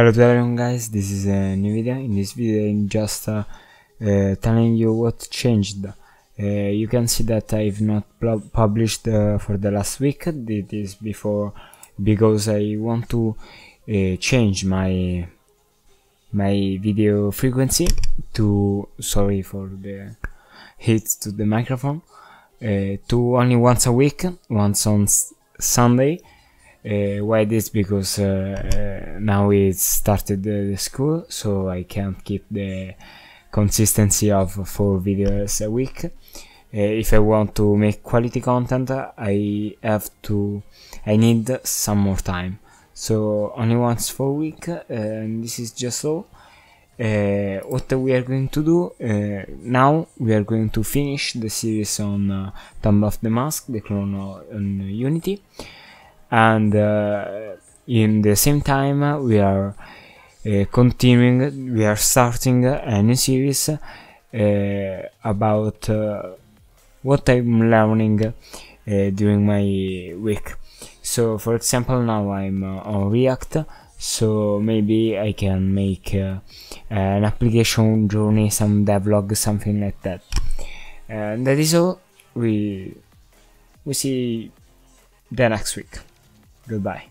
hello to everyone guys this is a new video in this video i'm just uh, uh, telling you what changed uh, you can see that i've not published uh, for the last week it is before because i want to uh, change my my video frequency to sorry for the hit to the microphone uh, to only once a week once on sunday uh, why this? Because uh, uh now it started the school, so I can't keep the consistency of four videos a week. Uh, if I want to make quality content, I have to, I need some more time. So only once for a week, and this is just all. Uh, what we are going to do uh, now we are going to finish the series on uh, of the Mask, the Chrono on Unity and uh, in the same time we are uh, continuing we are starting a new series uh, about uh, what I'm learning uh, during my week so for example now I'm on React so maybe I can make uh, an application journey some devlog something like that and that is all we we see the next week Goodbye.